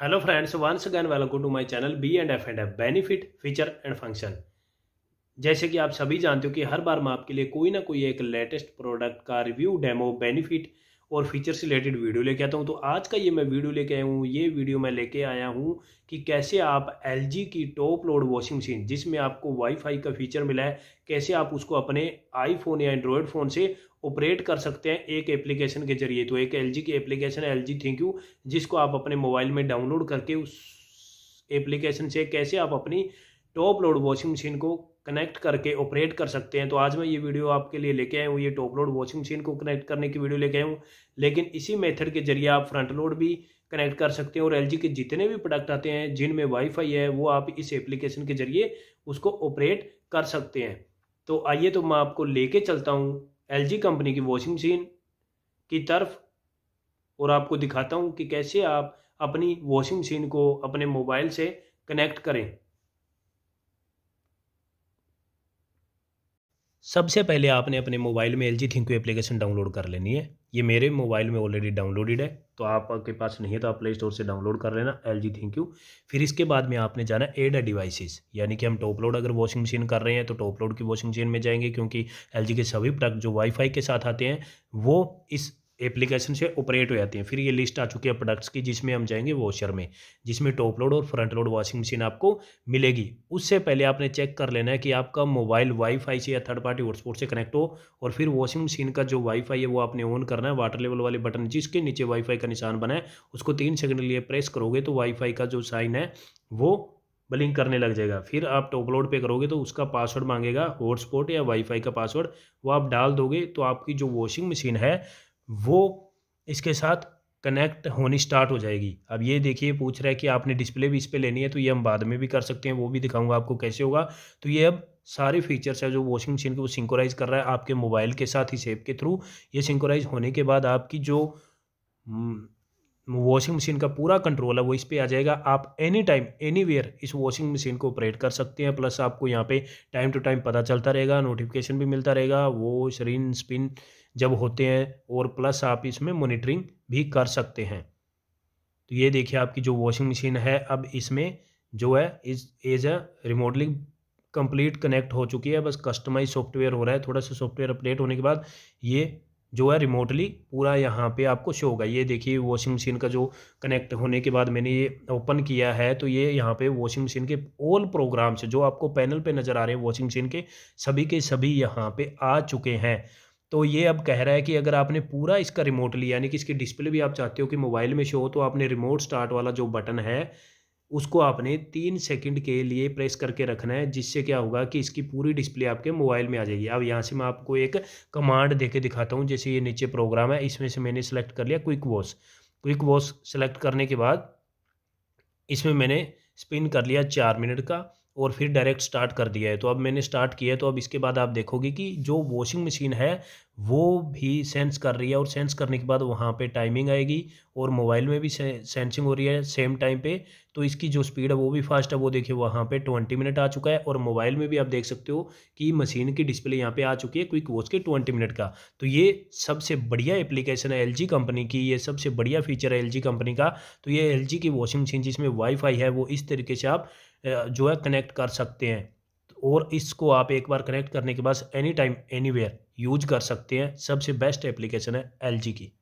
hello friends once again welcome to my channel B and F and F benefit feature and function जैसे कि आप सभी जानते हो कि हर बार मैं आपके लिए कोई ना कोई एक लेटेस्ट प्रोडक्ट का रिव्यू डेमो बेनिफिट और फीचर्स रिलेटेड वीडियो लेके आता हूँ तो आज का ये मैं वीडियो लेके आया हूँ ये वीडियो मैं लेके आया हूँ कि कैसे आप एल की टॉप लोड वॉशिंग मशीन जिसमें आपको वाईफाई का फीचर मिला है कैसे आप उसको अपने आईफोन या एंड्रॉयड फ़ोन से ऑपरेट कर सकते हैं एक एप्लीकेशन के जरिए तो एक एल की एप्लीकेशन है एल जी थैंक यू जिसको आप अपने मोबाइल में डाउनलोड करके उस एप्लीकेशन से कैसे आप अपनी टॉप लोड वॉशिंग मशीन को कनेक्ट करके ऑपरेट कर सकते हैं तो आज मैं ये वीडियो आपके लिए लेके आया हूँ ये टॉप लोड वॉशिंग मशीन को कनेक्ट करने की वीडियो लेके आया हूँ लेकिन इसी मेथड के जरिए आप फ्रंट लोड भी कनेक्ट कर सकते हैं और एल के जितने भी प्रोडक्ट आते हैं जिनमें वाईफाई है वो आप इस एप्लीकेशन के जरिए उसको ऑपरेट कर सकते हैं तो आइए तो मैं आपको लेके चलता हूँ एल कंपनी की वॉशिंग मशीन की तरफ और आपको दिखाता हूँ कि कैसे आप अपनी वॉशिंग मशीन को अपने मोबाइल से कनेक्ट करें सबसे पहले आपने अपने मोबाइल में L G ThinQ application download कर लेनी है ये मेरे मोबाइल में ऑलरेडी डाउनलोडेड है तो आपके पास नहीं है तो आप प्ले स्टोर से डाउनलोड कर लेना एल जी थिंक यू फिर इसके बाद में आपने जाना एड डिवाइसेस यानी कि हम टॉप लोड अगर वॉशिंग मशीन कर रहे हैं तो टॉप लोड की वॉशिंग मशीन में जाएंगे क्योंकि एल के सभी प्रोडक्ट जो वाईफाई के साथ आते हैं वो इस एप्लीकेशन से ऑपरेट हो जाती हैं फिर ये लिस्ट आ चुकी है प्रोडक्ट्स की जिसमें हम जाएंगे वॉशर में जिसमें टॉप लोड और फ्रंट लोड वॉशिंग मशीन आपको मिलेगी उससे पहले आपने चेक कर लेना है कि आपका मोबाइल वाईफाई से या थर्ड पार्टी हॉटस्पॉट से कनेक्ट हो और फिर वॉशिंग मशीन का जो वाईफाई है वो आपने ऑन करना है वाटर लेवल वाले बटन जिसके नीचे वाईफाई का निशान बनाए उसको तीन सेकेंड लिए प्रेस करोगे तो वाईफाई का जो साइन है वो ब्लिंक करने लग जाएगा फिर आप टॉपलोड पे करोगे तो उसका पासवर्ड मांगेगा हॉटस्पॉट या वाईफाई का पासवर्ड वो आप डाल दोगे तो आपकी जो वॉशिंग मशीन है वो इसके साथ कनेक्ट होनी स्टार्ट हो जाएगी अब ये देखिए पूछ रहा है कि आपने डिस्प्ले भी इस पर लेनी है तो ये हम बाद में भी कर सकते हैं वो भी दिखाऊंगा आपको कैसे होगा तो ये अब सारे फीचर्स है जो वॉशिंग मशीन के वो सिंकोराइज कर रहा है आपके मोबाइल के साथ ही सेप के थ्रू ये सिंकोराइज होने के बाद आपकी जो हम्म, वॉशिंग मशीन का पूरा कंट्रोल है वो इस पर आ जाएगा आप एनी टाइम एनी वेयर इस वॉशिंग मशीन को ऑपरेट कर सकते हैं प्लस आपको यहाँ पे टाइम टू टाइम पता चलता रहेगा नोटिफिकेशन भी मिलता रहेगा वो शरीन स्पिन जब होते हैं और प्लस आप इसमें मोनिटरिंग भी कर सकते हैं तो ये देखिए आपकी जो वॉशिंग मशीन है अब इसमें जो है इस as a remotely complete connect हो चुकी है बस कस्टमाइज सॉफ्टवेयर हो रहा है थोड़ा सा सॉफ्टवेयर अपडेट होने के बाद ये जो है रिमोटली पूरा यहाँ पे आपको शो होगा ये देखिए वॉशिंग मशीन का जो कनेक्ट होने के बाद मैंने ये ओपन किया है तो ये यहाँ पे वॉशिंग मशीन के ऑल प्रोग्राम्स जो आपको पैनल पे नज़र आ रहे हैं वॉशिंग मशीन के सभी के सभी यहाँ पे आ चुके हैं तो ये अब कह रहा है कि अगर आपने पूरा इसका रिमोटली यानी कि इसकी डिस्प्ले भी आप चाहते हो कि मोबाइल में शो हो तो आपने रिमोट स्टार्ट वाला जो बटन है उसको आपने तीन सेकंड के लिए प्रेस करके रखना है जिससे क्या होगा कि इसकी पूरी डिस्प्ले आपके मोबाइल में आ जाएगी अब यहाँ से मैं आपको एक कमांड दे के दिखाता हूँ जैसे ये नीचे प्रोग्राम है इसमें से मैंने सेलेक्ट कर लिया quick wash quick wash select करने के बाद इसमें मैंने स्पिन कर लिया चार मिनट का और फिर डायरेक्ट स्टार्ट कर दिया है तो अब मैंने स्टार्ट किया है तो अब इसके बाद आप देखोगे कि जो वॉशिंग मशीन है वो भी सेंस कर रही है और सेंस करने के बाद वहाँ पे टाइमिंग आएगी और मोबाइल में भी सेंसिंग हो रही है सेम टाइम पे तो इसकी जो स्पीड है वो भी फास्ट है वो देखिए वहाँ पे ट्वेंटी मिनट आ चुका है और मोबाइल में भी आप देख सकते हो कि मशीन की डिस्प्ले यहाँ पे आ चुकी है क्विक वॉच के ट्वेंटी मिनट का तो ये सबसे बढ़िया एप्लीकेशन है एल कंपनी की ये सबसे बढ़िया फीचर है एल कंपनी का तो ये एल की वॉशिंग मशीन जिसमें वाईफाई है वो इस तरीके से आप जो है कनेक्ट कर सकते हैं और इसको आप एक बार कनेक्ट करने के बाद एनी टाइम एनी यूज कर सकते हैं सबसे बेस्ट एप्लीकेशन है एल की